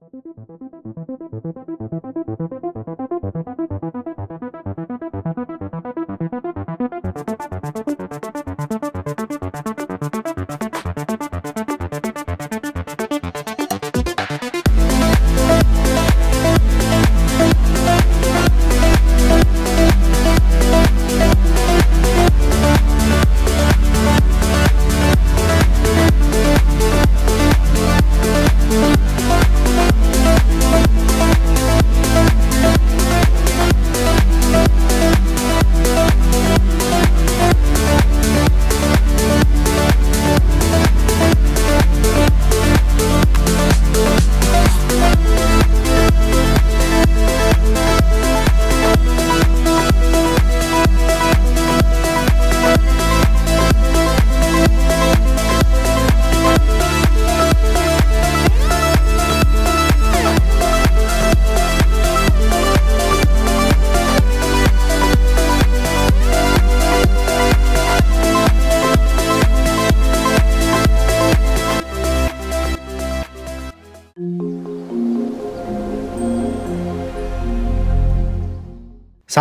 Thank you.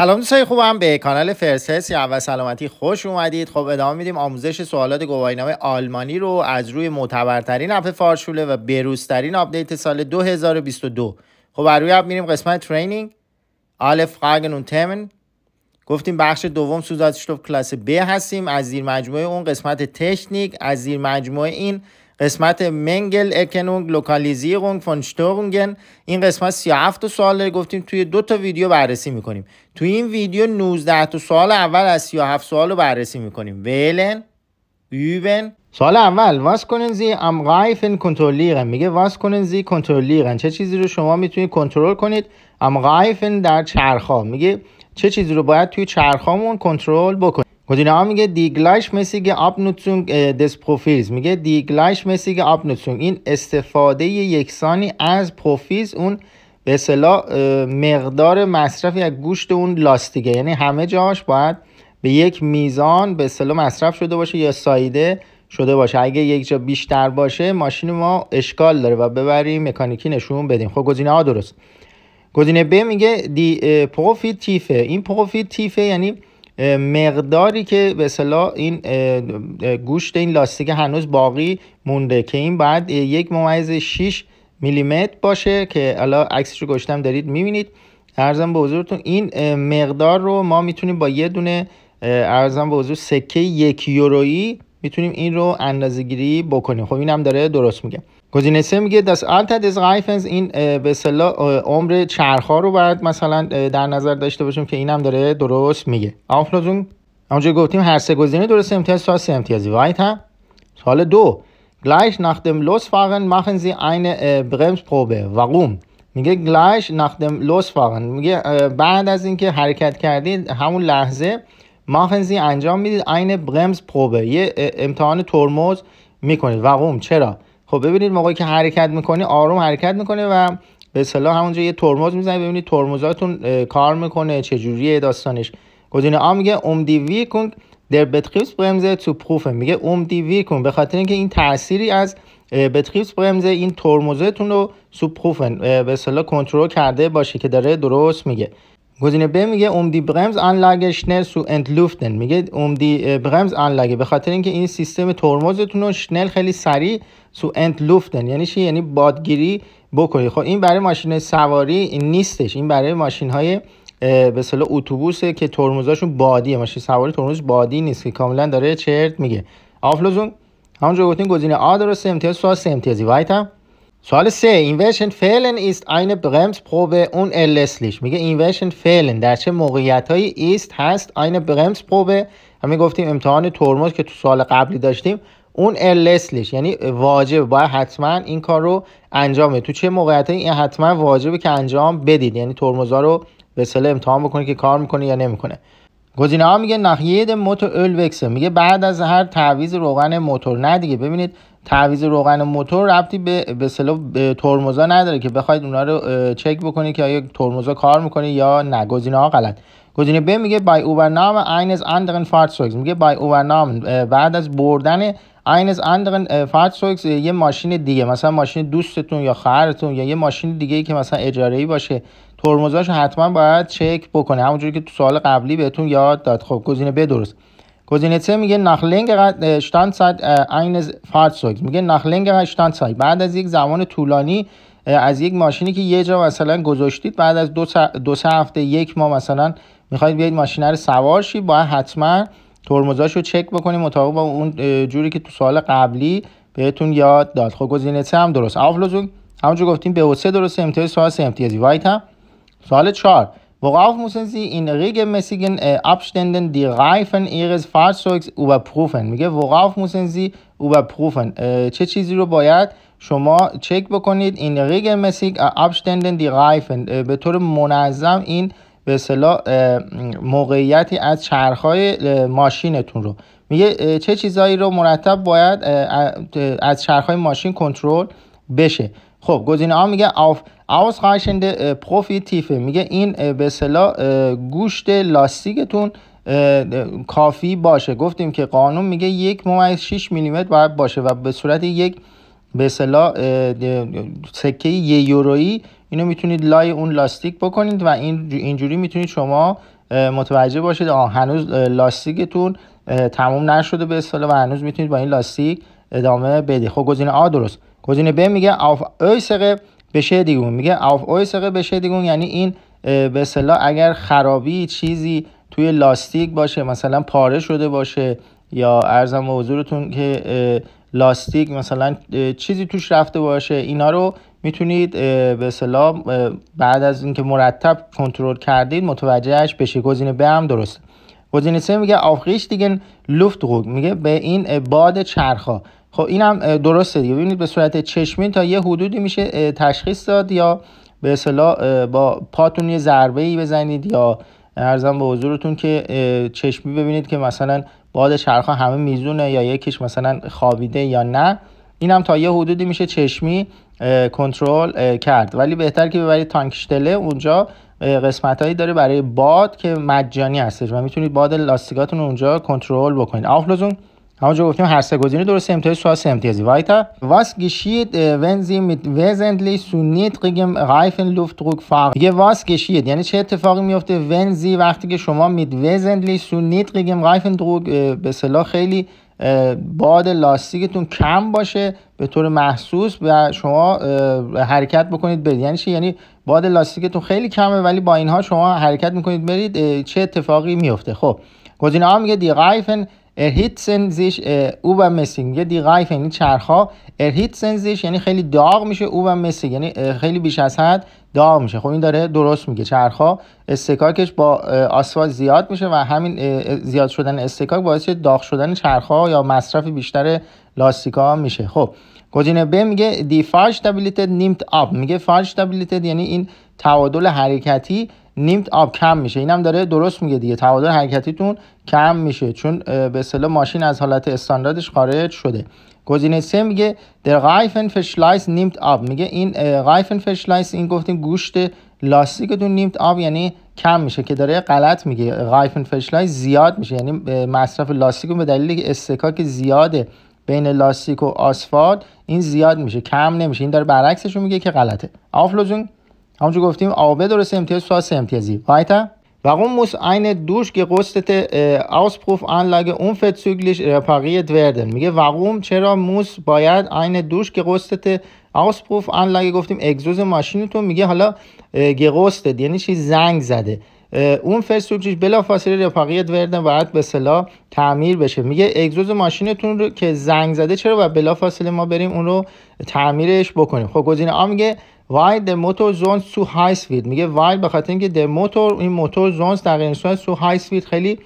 سلام دوستای خوبم به کانال فرسس یا اول سلامتی خوش اومدید خب ادامه میدیم آموزش سوالات گواهینامه آلمانی رو از روی معتبرترین اپ فارشوله و بروزترین آپدیت سال 2022 خب بر روی اپ میریم قسمت ترینینگ الف فراگن و تمن گفتیم بخش دوم سوزاتشتوف کلاس ب هستیم از زیر مجموعه اون قسمت تکنیک از زیر مجموعه این قسمت منگل اکنونگ لوکالیزیرونگ فون شتورونگن این قسمت 37 سوال گفتیم توی دو تا ویدیو بررسی میکنیم توی این ویدیو 19 تا سوال اول از 37 سوال رو بررسی میکنیم ولن üben. سوال اول واس کنن زی ام غایفن کنترلیرن میگه واس کنن زی کنترلیرن چه چیزی رو شما میتونید کنترل کنید ام غایفن در چرخا میگه چه چیزی رو باید توی چرخامون کنترل بکنید ا میگه دیگلایش مسی که دس میگه مسی این استفاده یکسانی از پروفیز اون به اصطلاح مقدار مصرف یک گوشت اون لاستیکه یعنی همه جاش باید به یک میزان به اصطلاح مصرف شده باشه یا سایده شده باشه اگه یک جا بیشتر باشه ماشین ما اشکال داره و ببریم مکانیکی نشون بدیم خب گزینه ها درست گزینه ب میگه دی پروفیت تیفه این پروفیت تیفه یعنی مقداری که به این گوشت این لاستیک هنوز باقی مونده که این باید یک ممیز 6 میلیمتر باشه که الان عکسش رو گشتم دارید میبینید ارزم به حضورتون این مقدار رو ما میتونیم با یه دونه ارزم به حضور سکه یک یورویی میتونیم این رو اندازه گیری بکنیم خب اینم داره درست میگه گزینه سه میگه دست آلت از غایفنز این به اصطلاح عمر ها رو باید مثلا در نظر داشته باشیم که اینم داره درست میگه آفلوزون اونجا گفتیم هر سه گزینه درست امتیاز تا سه امتیازی وایت هم سال دو gleich nach dem Losfahren machen Sie eine Bremsprobe. Warum? میگه gleich nach dem Losfahren میگه بعد از اینکه حرکت کردید همون لحظه مافنزی انجام میدید عین برمز پروبه یه امتحان ترمز میکنید وقوم چرا خب ببینید موقعی که حرکت میکنی آروم حرکت میکنه و به اصطلاح همونجا یه ترمز میزنید ببینید ترمزاتون کار میکنه چه جوریه داستانش گزینه آ میگه اوم دی کن. در بتریس برمز تو پروفه میگه اوم دی کن. به خاطر اینکه این تأثیری از بتریس برمز این ترمزتون رو سوپروفن به اصطلاح کنترل کرده باشه که داره درست میگه گزینه ب میگه اوم برمز انلاگ شنل سو انت میگه اوم برمز انلاگه به خاطر اینکه این سیستم ترمزتون رو شنل خیلی سریع سو انت یعنی چی یعنی بادگیری بکنی خب این برای ماشین سواری نیستش این برای ماشین های به اصطلاح اتوبوسه که ترمزاشون بادیه ماشین سواری ترمز بادی نیست که کاملا داره چرت میگه آفلوزون همونجا گفتین گزینه آ درسته امتیاز سو سمتی امتیازی هم سوال سه اینورشن فعلن است پروبه اون الاسلیش میگه اینورشن فعلن در چه موقعیت های ایست هست برمز پروبه همین گفتیم امتحان ترمز که تو سال قبلی داشتیم اون الاسلیش یعنی واجب باید حتما این کار رو انجام تو چه موقعیت های این حتما واجبه که انجام بدید یعنی ترمزا رو به سله امتحان بکنید که کار میکنه یا نمیکنه گزینه ها میگه موتور میگه بعد از هر تعویض روغن موتور نه دیگه ببینید تعویض روغن موتور ربطی به به ترمزا نداره که بخواید اونا رو چک بکنید که آیا ترمزا کار میکنه یا نه گزینه ها غلط گزینه ب میگه بای اوورنام اینز اندرن میگه بای اوورنام بعد از بردن اینز اندرن یه ماشین دیگه مثلا ماشین دوستتون یا خواهرتون یا یه ماشین دیگه که مثلا اجاره ای باشه ترمزاشو حتما باید چک بکنه همونجوری که تو سال قبلی بهتون یاد داد خب گزینه ب درست گزینه میگه شتاند längerer این eines میگه nach شتاند بعد از یک زمان طولانی از یک ماشینی که یه جا مثلا گذاشتید بعد از دو, دو سه هفته یک ماه مثلا میخواید بیاید ماشین رو سوار شید باید حتما ترمزاش رو چک بکنید مطابق با اون جوری که تو سال قبلی بهتون یاد داد خب گزینه هم درست آفلوزون همونجور گفتیم به سه درست امتیاز سوال سه امتیازی وایت هم سوال چهار Worauf müssen Sie in regelmäßigen äh, Abständen die Reifen Ihres Fahrzeugs überprüfen? Okay? worauf müssen Sie überprüfen? اه, چه چیزی رو باید شما چک بکنید این regelmäßig abständen die Reifen اه, به طور منظم این به صلاح موقعیتی از چرخهای ماشینتون رو میگه چه چیزایی رو مرتب باید از چرخهای ماشین کنترل بشه خب گزینه ها میگه آف پروفی تیفه میگه این به صلاح گوشت لاستیکتون کافی باشه گفتیم که قانون میگه یک ممیز 6 میلیمتر باید باشه و به صورت یک به سکه یه یورویی اینو میتونید لای اون لاستیک بکنید و این اینجوری میتونید شما متوجه باشید آه هنوز لاستیکتون تموم نشده به و هنوز میتونید با این لاستیک ادامه بدید خب گزینه آ درست گزینه ب میگه سقه بشه دیگون میگه سقه بشه دیگون یعنی این به اگر خرابی چیزی توی لاستیک باشه مثلا پاره شده باشه یا ارزم به حضورتون که لاستیک مثلا چیزی توش رفته باشه اینا رو میتونید به بعد از اینکه مرتب کنترل کردید متوجهش بشه گزینه به هم درست گزینه سه میگه آفریش دیگه لفت میگه به این باد چرخا خب اینم درسته دیگه ببینید به صورت چشمی تا یه حدودی میشه تشخیص داد یا به اصطلاح با پاتون یه ضربه ای بزنید یا ارزم به حضورتون که چشمی ببینید که مثلا باد چرخا همه میزونه یا یکیش مثلا خوابیده یا نه اینم تا یه حدودی میشه چشمی کنترل کرد ولی بهتر که ببرید تانکشتله اونجا قسمت هایی داره برای باد که مجانی هستش و میتونید باد لاستیکاتون اونجا کنترل بکنید همونجا گفتیم هر سه گزینه درست امتیاز سو سه امتیازی وایتا واس گشید ون سی میت وزندلی سو نیدریگم رایفن لوفتدروک فار یه واس گشید یعنی چه اتفاقی میفته ون زی وقتی که شما میت وزندلی سو نیدریگم رایفن دروک به صلاح خیلی äh, باد لاستیکتون کم باشه به طور محسوس و شما äh, حرکت بکنید برید یعنی چی یعنی باد لاستیکتون خیلی کمه ولی با اینها شما حرکت میکنید برید äh، چه اتفاقی میفته خب گزینه ها میگه دی رایفن ارهیتسن زیش او و مسینگ یه غایف یعنی چرخا ارهیتسن زیش یعنی خیلی داغ میشه او و مسینگ یعنی خیلی بیش از حد داغ میشه خب این داره درست میگه چرخا استکاکش با آسفال äh, زیاد میشه و همین äh, äh, زیاد شدن استکاک باعث داغ شدن چرخا یا مصرف بیشتر لاستیکا میشه خب گزینه ب میگه دی فارش دبلیتد نیمت آب میگه فارش دبلیتد یعنی این تعادل حرکتی نیمت آب کم میشه اینم داره درست میگه دیگه تعادل حرکتیتون کم میشه چون به اصطلاح ماشین از حالت استانداردش خارج شده گزینه سه میگه در غایفن فشلایس نیمت آب میگه این غایفن فشلایس این گفتیم گوشت لاستیکتون نیمت آب یعنی کم میشه که داره غلط میگه غایفن فشلایس زیاد میشه یعنی مصرف لاستیکون به دلیل استکاک زیاده بین لاستیک و آسفالت این زیاد میشه کم نمیشه این داره برعکسش میگه که غلطه آفلوزون همونجا گفتیم آبه درست امتیاز سواس امتیازی وایتا وقوم موس این دوش که قصدت اوسپروف ان لگه اون فتسوگلیش رپاقیت وردن میگه وقوم چرا موس باید این دوش که قصدت اوسپروف ان لگه گفتیم اگزوز ماشینتون میگه حالا گه یعنی چی زنگ زده اون فرست بلا فاصله رفاقیت وردن باید به صلاح تعمیر بشه میگه اگزوز ماشینتون رو که زنگ زده چرا و فاصله ما بریم اون رو تعمیرش بکنیم خب گزینه آ میگه why the motor zones too میگه why به خاطر اینکه the این موتور zones در غیر سو های خیلی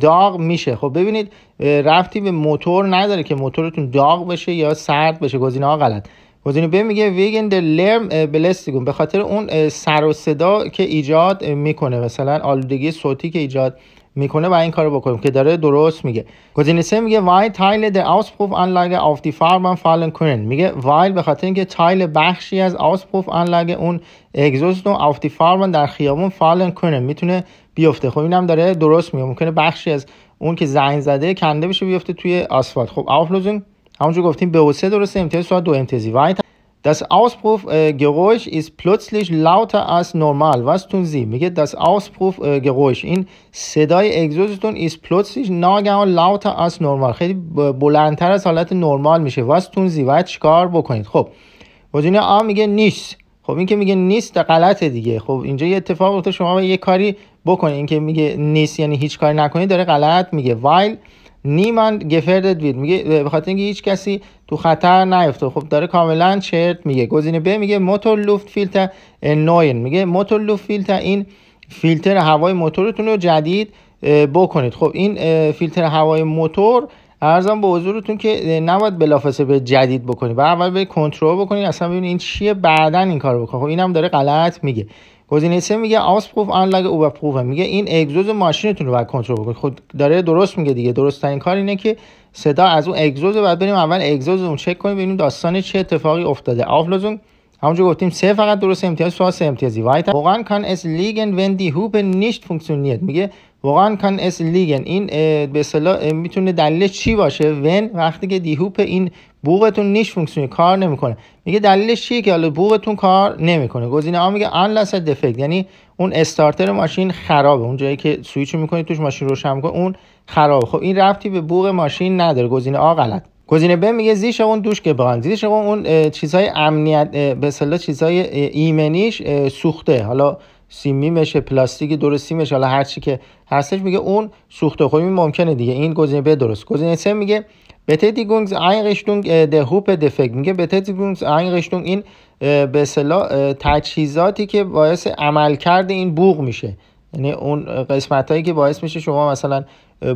داغ میشه خب ببینید رفتی به موتور نداره که موتورتون داغ بشه یا سرد بشه گزینه ها غلط گزینه به میگه ویگن در لرم بلستگون به خاطر اون سر و صدا که ایجاد میکنه مثلا آلودگی صوتی که ایجاد میکنه و این کارو بکنیم که داره درست میگه گزینه سه میگه وای تایل در آسپوف انلاگه آف دی فارمن فالن کنن میگه وای به خاطر اینکه تایل بخشی از آسپوف انلاگه اون اگزوست نو آف دی فارمن در خیابون فالن کنن میتونه بیفته خب اینم داره درست میگه ممکنه بخشی از اون که زنگ زده کنده بشه بیفته توی آسفالت خب آفلوزون همونجور گفتیم به و سه درسته امتیاز ساعت دو امتیازی وایت Das Auspuff äh, Geräusch ist plötzlich lauter als normal. Was tun Sie? میگه das Auspuff این صدای اگزوزتون ist plötzlich ناگهان lauter als normal. خیلی بلندتر از حالت نرمال میشه. Was tun Sie? باید چیکار بکنید؟ خب وجود آ میگه نیست. خب این که میگه نیست غلطه دیگه. خب اینجا یه اتفاق افتاد شما یه کاری بکنید. این که میگه نیست یعنی هیچ کاری نکنید داره غلط میگه. While نیمان گفردت وید میگه به خاطر اینکه هیچ کسی تو خطر نیفته خب داره کاملا چرت میگه گزینه ب میگه موتور لوفت فیلتر نوین میگه موتور لوفت فیلتر این فیلتر هوای موتورتون رو جدید بکنید خب این فیلتر هوای موتور ارزم به حضورتون که نباید بلافاصله به جدید بکنی و اول به کنترل بکنی اصلا ببینید این چیه بعدا این کار بکن خب اینم داره غلط میگه گزینه سه میگه آن لگ او پروف میگه این اگزوز ماشینتون رو باید کنترل بکنید خود خب داره درست میگه دیگه درست این کار اینه که صدا از اون اگزوز بعد بریم اول اگزوز اون چک کنیم ببینیم داستان چه اتفاقی افتاده آفلوزون همونجا گفتیم سه فقط درست امتیاز سه امتیازی وایت واقعا کان اس لیگن وندی هوپ نیشت فونکسیونیت میگه واقعا کان اس لیگن این به اصطلاح میتونه دلیل چی باشه ون وقتی که دیهوپ این بوغتون نیش فونکسیون کار نمیکنه میگه دلیلش چیه که حالا بوغتون کار نمیکنه گزینه ها میگه لاس دفکت یعنی اون استارتر ماشین خرابه اون جایی که سویچ میکنید توش ماشین روشن میکنه اون خرابه خب این رفتی به بوغ ماشین نداره گزینه آ غلط گزینه ب میگه زیش اون دوش که بغان زیش اون اون امنیت به اصطلاح چیزهای ایمنیش سوخته حالا سیمیمشه پلاستیک دور سیمش حالا هر چی که هستش میگه اون سوخته خوبی ممکنه دیگه این گزینه به درست گزینه سه میگه بتدیگونگز رشتونگ ده هوپ دفک میگه بتدیگونگز دیگونگز این به صلاح تجهیزاتی که باعث عملکرد این بوغ میشه یعنی اون قسمت هایی که باعث میشه شما مثلا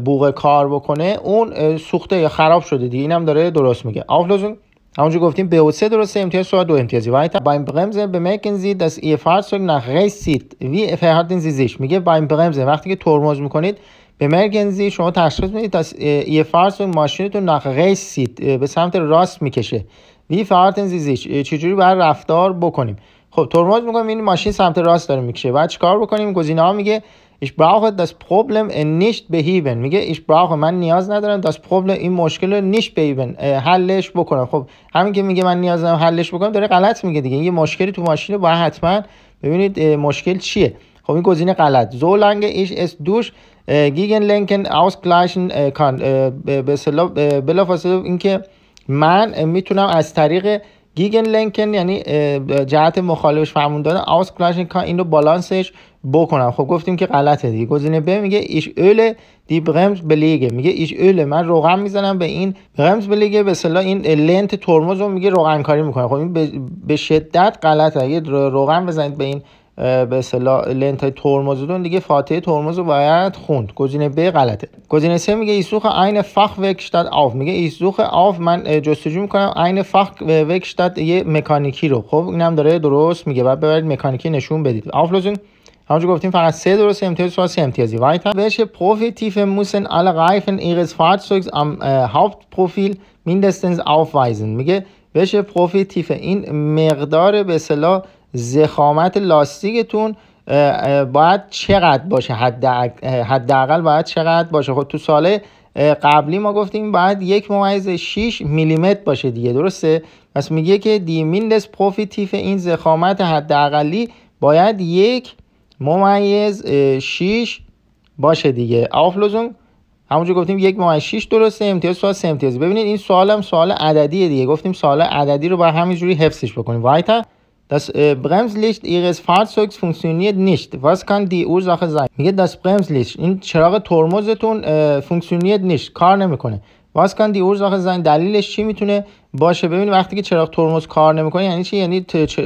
بوغ کار بکنه اون سوخته یا خراب شده دیگه اینم داره درست میگه آفلوزونگ همونجور گفتیم به سه درسته امتیاز سوال دو امتیازی با برمزه به میکن sie dass ihr fahrzeug nach rechts zieht wie verhalten sie sich میگه این برمزه وقتی که ترمز میکنید میکن زی شما تشخیص میدید dass ihr fahrzeug ماشینتون nach rechts سید به سمت راست میکشه وی verhalten sie sich چجوری باید رفتار بکنیم خب ترمز میکنیم این ماشین سمت راست داره میکشه بعد چیکار بکنیم گزینه ها میگه Ich brauche das Problem nicht beheben میگه ich brauche من نیاز ندارم das Problem این مشکل رو نیش بهیبن حلش بکنم خب همین که میگه من نیاز ندارم حلش بکنم داره غلط میگه دیگه یه مشکلی تو ماشینه باید حتما ببینید مشکل چیه خب این گزینه غلط lange ich es durch لنکن ausgleichen kann به اینکه من میتونم از طریق گیگن لنکن یعنی جهت مخالفش فرمون داره آس این رو بالانسش بکنم خب گفتیم که غلطه دیگه گزینه ب میگه ایش اول دی برمز بلیگه میگه ایش اول من روغن میزنم به این برمز بلیگه به اصطلاح این لنت ترمز رو میگه روغن کاری میکنه خب این به شدت غلطه اگه روغن بزنید به این به اصطلاح لنت های ترمزتون دیگه فاتحه ترمز رو باید خوند گزینه ب غلطه گزینه سه میگه ایسوخ عین فخ وکشتاد آف میگه ایسوخ آف من جستجو میکنم عین فخ وکشتاد یه مکانیکی رو خب اینم داره درست میگه بعد ببرید مکانیکی نشون بدید آف لوزن همونجور گفتیم فقط سه درست امتیاز سوال سه امتیازی وایت welche Profiltiefe müssen alle Reifen ihres Fahrzeugs am Hauptprofil mindestens aufweisen میگه بشه Profiltiefe این مقدار به اصطلاح زخامت لاستیکتون باید چقدر باشه حداقل باید چقدر باشه خب تو سال قبلی ما گفتیم باید یک ممیز 6 میلیمتر باشه دیگه درسته پس میگه که دی میلس پروفیتیف این زخامت حداقلی باید یک ممیز 6 باشه دیگه آفلوزون همونجا گفتیم یک ممیز 6 درسته امتیاز سوال سه ببینید این هم سوال عددیه دیگه گفتیم سوال عددی رو باید همینجوری حفظش بکنیم وایتا Das äh, Bremslicht ihres Fahrzeugs funktioniert nicht. Was kann die Ursache sein? میگه das Bremslicht این چراغ ترمزتون funktioniert nicht. کار نمیکنه. Was kann die Ursache sein? دلیلش چی میتونه باشه؟ ببین وقتی که چراغ ترمز کار نمیکنه یعنی چی؟ یعنی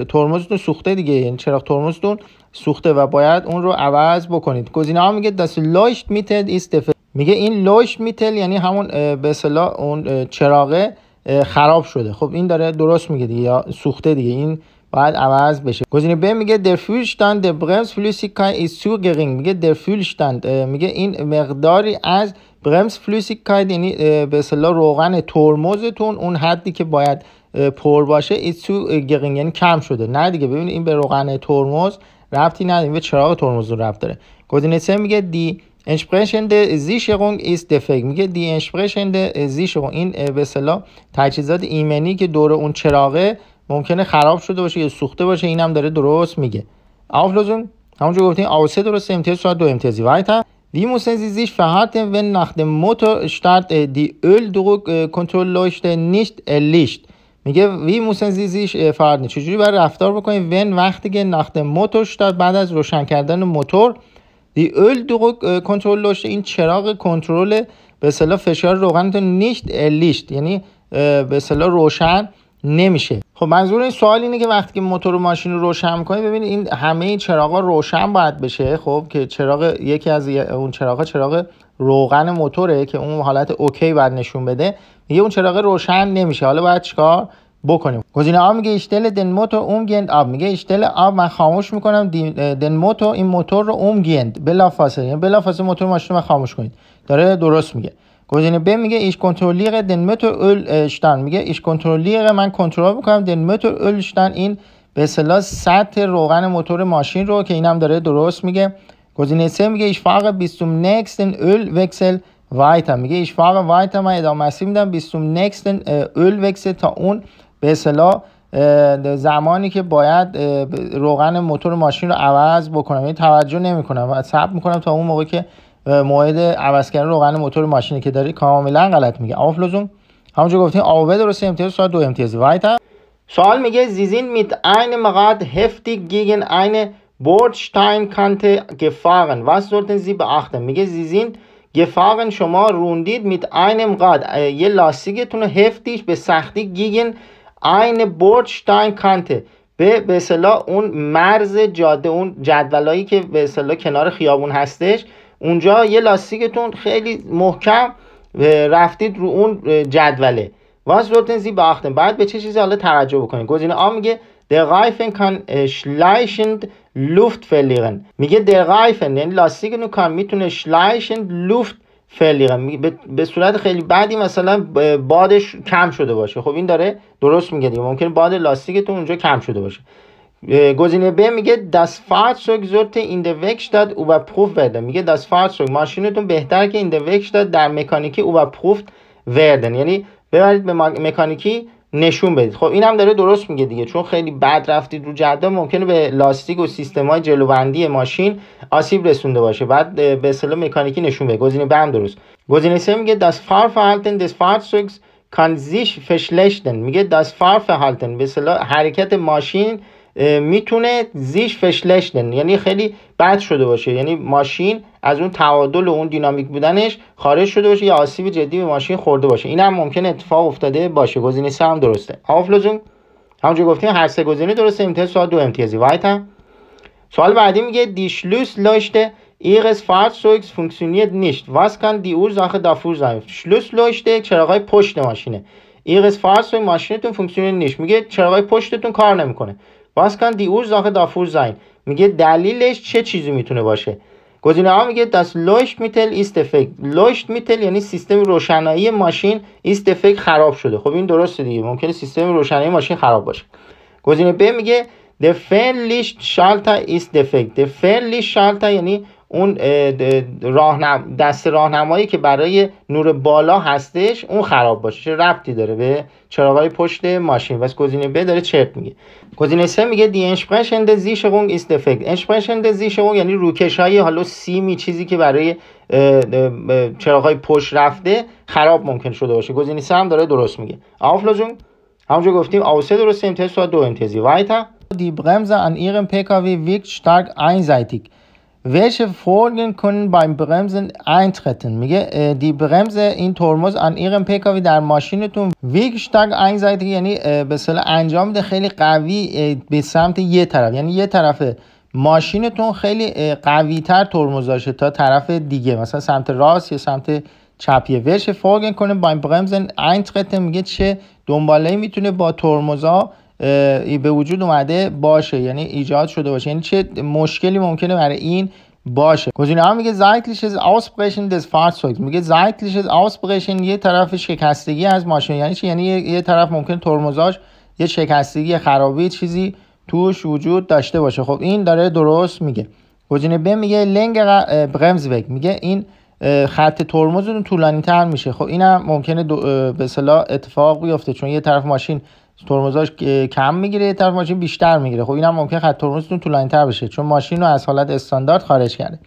ترمزتون سوخته دیگه. یعنی چراغ ترمزتون سوخته و باید اون رو عوض بکنید. گزینه ها میگه das Leucht Mittel ist میگه این لوش میتل یعنی همون به اصطلاح اون چراغه خراب شده خب این داره درست میگه دیگه یا سوخته دیگه این باید عوض بشه گزینه ب میگه در فولشتاند برمز فلوسیکای سو گرینگ میگه در فولشتاند میگه این مقداری از برمز فلوسیکای یعنی به اصطلاح روغن ترمزتون اون حدی که باید پر باشه سو گرینگ یعنی کم شده نه دیگه ببینید این به روغن ترمز رفتی نداره به چراغ ترمز رفت داره گزینه سه میگه دی انسپرشند زیشرون ایست دفک میگه دی انسپرشند زیشرون این به اصطلاح تجهیزات ایمنی که دور اون چراغه ممکنه خراب شده باشه یا سوخته باشه اینم داره درست میگه آفلوزون همونجور گفتین او سه درست امتیاز ساعت دو امتیازی وایتا Vi måste sich موتور موتور دی دی Motorstart die لوشت nicht لیشت میگه وی موسن زیزیش فرد چجوری باید رفتار بکنیم ون وقتی که نخت موتور شد بعد از روشن کردن موتور دی اول دروک کنترل لوشت این چراغ کنترل به اصطلاح فشار روغنتون نیشت الیشت یعنی به اصطلاح روشن نمیشه خب منظور این سوال اینه که وقتی که موتور و ماشین رو روشن میکنی ببینید این همه چراغا روشن باید بشه خب که چراغ یکی از اون چراغا چراغ روغن موتوره که اون حالت اوکی باید نشون بده میگه اون چراغ روشن نمیشه حالا باید چیکار بکنیم گزینه آ میگه اشتل دن موتور گند آب میگه اشتل آب من خاموش میکنم دن موتور این موتور رو اومگند بلافاصله یعنی بلافاصله موتور ماشین رو خاموش کنید داره درست میگه گزینه ب میگه ایش کنترلیر دن اول ölشتن میگه ایش کنترلیق من کنترل میکنم دن اول ölشتن این به اصطلاح سطح روغن موتور ماشین رو که اینم داره درست میگه گزینه سه میگه ایش فرق بیستوم دن اول وکسل وایت میگه ایش فرق وایت من ادامه مسیر میدم بیستوم نکستن اول وکسل تا اون به اصطلاح زمانی که باید روغن موتور ماشین رو عوض بکنم این یعنی توجه نمیکنم و صبر میکنم تا اون موقع که موعد عوض کردن روغن موتور ماشینی که داری کاملا غلط میگه آف لزوم همونجا گفتیم آوه درسته امتیاز ساعت دو امتیاز وایتا سوال میگه زیزین میت عین هفتی گیگن این eine Bordsteinkante gefahren was sollten زی beachten میگه زیزین گفاغن شما روندید میت einem مقد یه لاستیکتون هفتیش به سختی گیگن این بردشتاین کانته به به اون مرز جاده اون جدولایی که به اصطلاح کنار خیابون هستش اونجا یه لاستیکتون خیلی محکم رفتید رو اون جدوله واس روتن زی باختن بعد به چه چیزی حالا توجه بکنید گزینه آ میگه در رایفن کان شلایشند لوفت فلیرن میگه در رایفن یعنی لاستیک کان میتونه شلایشند لوفت فلیرن به صورت خیلی بعدی مثلا بادش کم شده باشه خب این داره درست میگه دیگه ممکنه باد لاستیکتون اونجا کم شده باشه گزینه ب میگه دست این sollte وکش داد او پروف وردن میگه دست fahrzeug ماشینتون بهتر که این der داد در مکانیکی او پروف وردن یعنی ببرید به مکانیکی نشون بدید خب این هم داره درست میگه دیگه چون خیلی بد رفتید رو جاده ممکنه به لاستیک و سیستم های جلوبندی ماشین آسیب رسونده باشه بعد به اصطلاح مکانیکی نشون بده گزینه به هم درست گزینه سه میگه فرف Fahrverhalten des Fahrzeugs kann کانزیش verschlechtern میگه فرف Fahrverhalten به اصطلاح حرکت ماشین میتونه زیش فشلشتن یعنی خیلی بد شده باشه یعنی ماشین از اون تعادل و اون دینامیک بودنش خارج شده باشه یا آسیب جدی به ماشین خورده باشه این هم ممکن اتفاق افتاده باشه گزینه سه هم درسته آفلوزون همونجور گفتیم هر سه گزینه درسته امتیاز سوال دو امتیازی وایت هم سوال بعدی میگه دیشلوس لاشته ایغس فارتسوکس فونکسیونیت نیشت واس کان دی اورزاخ دافور زایم شلوس لاشته چراغای پشت ماشینه ایغس فارتسویک ماشینتون فونکسیونیت نیشت میگه چراغای پشتتون کار نمیکنه باز کن دی اوز زاخه دافور زاین میگه دلیلش چه چیزی میتونه باشه گزینه ها میگه دست لوشت میتل ایست افکت لوشت میتل یعنی سیستم روشنایی ماشین ایست افکت خراب شده خب این درسته دیگه ممکنه سیستم روشنایی ماشین خراب باشه گزینه ب میگه The شالتا shelter is defect The list یعنی اون راه دست راهنمایی که برای نور بالا هستش اون خراب باشه چه ربطی داره به چراغای پشت ماشین واسه گزینه ب داره چرت میگه گزینه سه میگه دی انشپرشند زیشگون است افکت انشپرشند زیشگون یعنی روکش های حالا سیمی چیزی که برای چراغای پشت رفته خراب ممکن شده باشه گزینه سه هم داره درست میگه آفلوجون همونجا گفتیم آوسه درسته امتیاز دو امتیازی وایتا دی برمزه ان ایرم پکاوی ویک stark اینزایتیک welche Folgen können beim Bremsen eintreten میگه دی برمز این ترمز ان ایرن پیکاوی در ماشینتون ویگشتگ انگزایتی یعنی به انجام ده خیلی قوی به سمت یه طرف یعنی یه طرف ماشینتون خیلی قوی تر تا طرف دیگه مثلا سمت راست یا سمت چپیه ویش فولگن کنه این برمزن اینترتن میگه چه دنباله میتونه با ترمزها به وجود اومده باشه یعنی ایجاد شده باشه یعنی چه مشکلی ممکنه برای این باشه گزینه ها میگه زایتلیش از آسپرشن دز میگه زایتلیش از آسپرشن یه طرف شکستگی از ماشین یعنی چه یعنی یه طرف ممکن ترمزاش یه شکستگی خرابی چیزی توش وجود داشته باشه خب این داره درست میگه گزینه ب میگه لنگ وگ میگه این خط ترمزتون طولانی تر میشه خب اینم ممکنه به اصطلاح اتفاق بیفته چون یه طرف ماشین ترمزاش کم میگیره یه طرف ماشین بیشتر میگیره خب اینم ممکن خط ترمزتون تر بشه چون ماشین رو از حالت استاندارد خارج کرده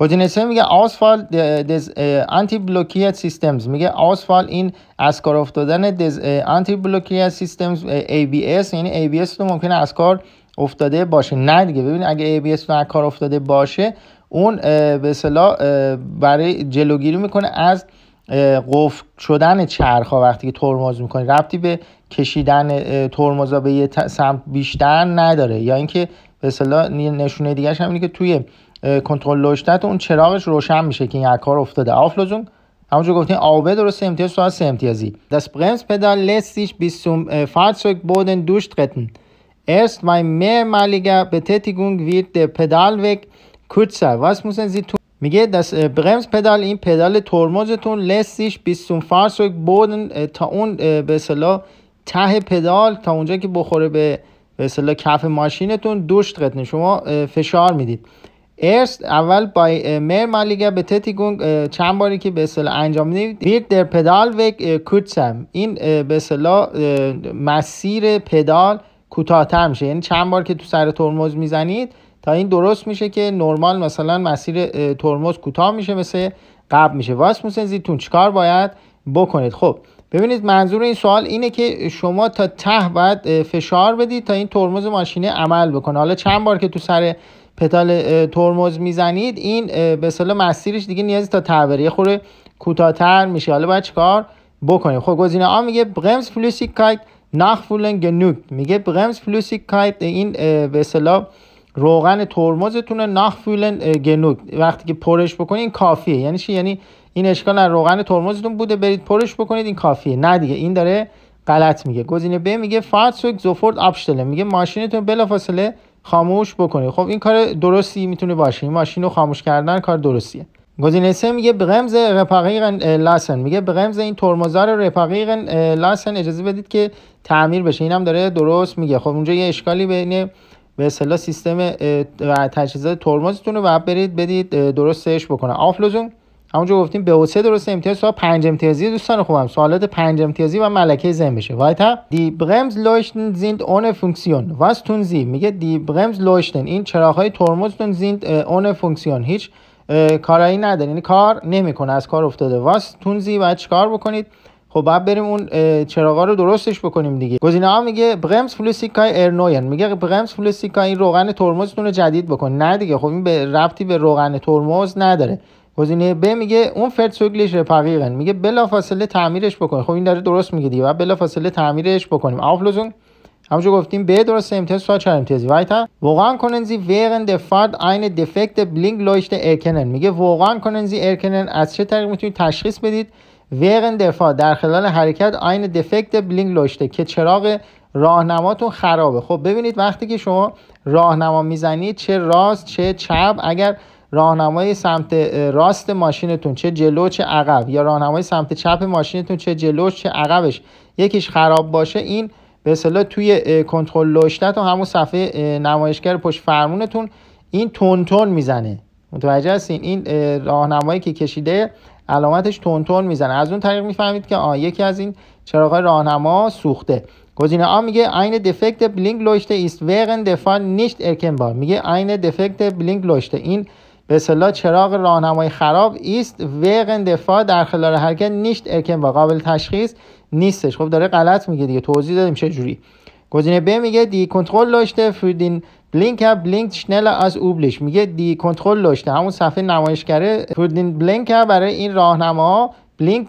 گزینه میگه آسفال دز آنتی بلوکیت سیستمز میگه آسفال این از کار افتادن دز آنتی بلوکیت سیستمز ای بی اس یعنی ای بی اس تو ممکنه از کار افتاده باشه نه دیگه ببین اگه ای بی اس از کار افتاده باشه اون به صلاح برای جلوگیری میکنه از قفل شدن چرخ ها وقتی که ترمز میکنی ربطی به کشیدن ترمزا به یه سمت بیشتر نداره یا اینکه به اصطلاح نشونه دیگه هم که توی کنترل لوشتت اون چراغش روشن میشه که این کار افتاده آفلوزون همونجور گفتین آبه درست امتیاز سوال سه امتیازی دست برمز پدال لستیش بیستون فارزوگ بودن دوشت قتن Erst bei mehrmaliger Betätigung wird der weg Was موسن میگه دست برمز پدال این پدال ترمزتون لستیش بیستون فرس رو بودن تا اون به اصطلاح ته پدال تا اونجا که بخوره به به کف ماشینتون دوشت قطنه شما فشار میدید ارست اول بای مر به تتیگون چند باری که به انجام میدید بیرد در پدال وک کوتسم این به مسیر پدال کوتاهتر میشه یعنی چند بار که تو سر ترمز میزنید تا این درست میشه که نرمال مثلا مسیر ترمز کوتاه میشه مثل قبل میشه واسموسن زیتون چیکار باید بکنید خب ببینید منظور این سوال اینه که شما تا ته باید فشار بدید تا این ترمز ماشینه عمل بکنه حالا چند بار که تو سر پتال ترمز میزنید این به اصطلاح مسیرش دیگه نیازی تا تعبیری خوره کوتاهتر میشه حالا باید چیکار بکنیم خب گزینه آ میگه برمز نخ فولن گنوگ میگه برمز کایت این به روغن ترمزتون ناخفولن گنوگ وقتی که پرش بکنین کافیه یعنی چی یعنی این اشکال از روغن ترمزتون بوده برید پرش بکنید این کافیه نه دیگه این داره غلط میگه گزینه ب میگه فارتسوگ زوفورد اپشتله میگه ماشینتون فاصله خاموش بکنید خب این کار درستی میتونه باشه این ماشین رو خاموش کردن کار درستیه گزینه سه میگه بغمز قمز لاسن میگه بغمز این ترمزار رپاقیقن لاسن اجازه بدید که تعمیر بشه اینم داره درست میگه خب اونجا یه اشکالی بین به اصطلاح سیستم و تجهیزات ترمزتون رو بعد برید بدید درستش بکنه آفلوزون همونجا گفتیم به اوسه درست امتیاز سوال پنج امتیازی دوستان خوبم سوالات پنج امتیازی و ملکه زن بشه وایتا دی برمز لوشتن زیند اون فونکسیون واس تونزی زی میگه دی برمز لوشتن این های ترمزتون زیند اون فونکسیون هیچ کارایی نداره یعنی کار نمیکنه از کار افتاده واس تون زی چیکار بکنید خب بعد بریم اون چراغا رو درستش بکنیم دیگه گزینه ها میگه برمز فلوسیکای ارنوین میگه برمز فلوسیکای این روغن ترمزتون رو جدید بکن نه دیگه خب این به ربطی به روغن ترمز نداره گزینه ب میگه اون فرتسوگلیش رفقیقن میگه بلافاصله تعمیرش بکن خب این داره درست میگه دیگه و بلافاصله تعمیرش بکنیم آفلوزون همونجور گفتیم به درست امتیاز سا چهار امتیازی وایتا واقعا کنن زی ویرن دفارد این دفکت بلینگ لایشت ارکنن میگه واقعا کنن زی ارکنن از چه طریق میتونید تشخیص بدید ویرن دفاع در خلال حرکت آین دفکت بلینگ لشته که چراغ راهنماتون خرابه خب ببینید وقتی که شما راهنما میزنید چه راست چه چپ اگر راهنمای سمت راست ماشینتون چه جلو چه عقب یا راهنمای سمت چپ ماشینتون چه جلو چه عقبش یکیش خراب باشه این به اصطلاح توی کنترل لوشته تو همون صفحه نمایشگر پشت فرمونتون این تون تون میزنه متوجه هستین این راهنمایی که کشیده علامتش تون میزنه از اون طریق میفهمید که آه یکی از این چراغ راهنما سوخته گزینه آ میگه عین دفکت بلینگ لوشته ایست وگن دفان نیشت ارکنبار میگه عین دفکت بلینگ لوشته این به اصطلاح چراغ راهنمای خراب ایست وگن دفاع در خلال حرکت نیشت ارکنبار قابل تشخیص نیستش خب داره غلط میگه دیگه توضیح دادیم چه جوری گزینه ب میگه دی کنترل لوشته فردین بلینک اپ بلینک شنل از اوبلش میگه دی کنترل داشته همون صفحه نمایش نمایشگره پودین بلینک ها برای این راهنما بلینک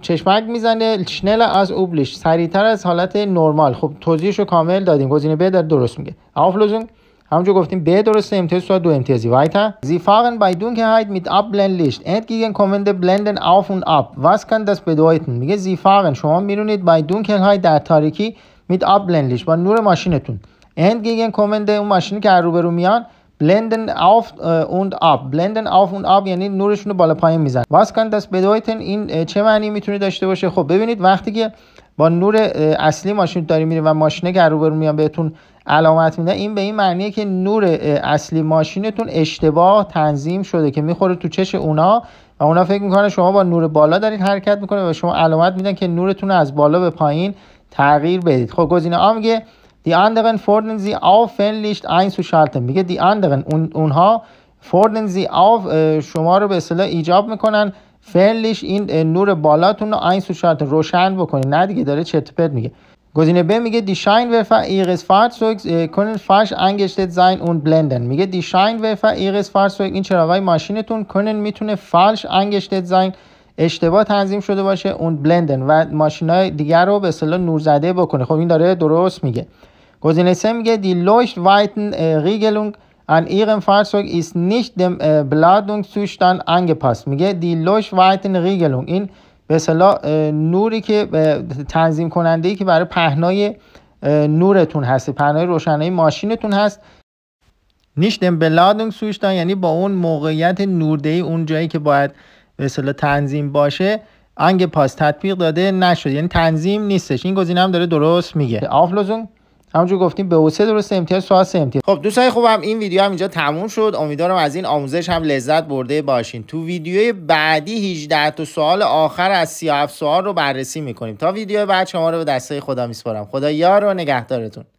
چشمک میزنه شنل از اوبلش سریعتر از حالت نرمال خب توضیحشو کامل دادیم گزینه ب در درست میگه آفلوزون همونجور گفتیم به درسته امتیاز سوال دو امتیازی وایتا زی فاقن بای دون که هایت میت اپ بلند لیشت ات گیگن کومنده بلندن آف اون اپ واس کن دست بدویتن میگه زی شما میرونید بای دون که در تاریکی میت اپ بلند لیشت با نور ماشینتون اند گیگن کومنده اون ماشینی که روبرو میان بلندن آف اوند آب بلندن آف اوند آب یعنی نورشون رو بالا پایین میزن واس کن دست بدویتن این چه معنی میتونه داشته باشه خب ببینید وقتی که با نور اصلی ماشین داری میره و ماشینه که روبرو میان بهتون علامت میده این به این معنیه که نور اصلی ماشینتون اشتباه تنظیم شده که میخوره تو چش اونا و اونا فکر میکنن شما با نور بالا دارین حرکت میکنه و شما علامت میدن که نورتون از بالا به پایین تغییر بدید خب گزینه آ Die anderen fordern sie auf, Fernlicht einzuschalten. میگه die anderen اونها fordern زی شما رو به اصطلاح ایجاب میکنن فعلش این نور بالاتون رو این روشن بکنین نه داره چرت میگه گزینه ب میگه دیشاین شاین ورفا ایرس کنن فاش انگشتت اون بلندن میگه شاین ورفا ایرس این چراغای ماشینتون میتونه falsch انگشتت äh, sein. اشتباه تنظیم شده باشه اون بلندن و ماشینای دیگر رو به اصطلاح نور زده بکنه خب این داره درست میگه گزینه سه میگه die Leuchtweiten äh, Regelung an ihrem Fahrzeug ist بلادونگ سوشتان پاس میگه die Leuchtweiten ریگلونگ این به صلاح نوری که تنظیم کننده که برای پهنای äh, نورتون هست پهنای روشنایی ماشینتون هست نیشتن بلادونگ سوشتان یعنی با اون موقعیت نورده ای اون جایی که باید به صلاح تنظیم باشه انگ پاس تطبیق داده نشد یعنی تنظیم نیستش این گزینه هم داره درست میگه آفلوزون همونجور گفتیم به اوسه سه درست امتیاز سوال سه امتیاز خب دوستان خوبم این ویدیو هم اینجا تموم شد امیدوارم از این آموزش هم لذت برده باشین تو ویدیوی بعدی 18 تا سوال آخر از 37 سوال رو بررسی میکنیم تا ویدیو بعد شما رو به دستای خدا میسپارم خدا یار و نگهدارتون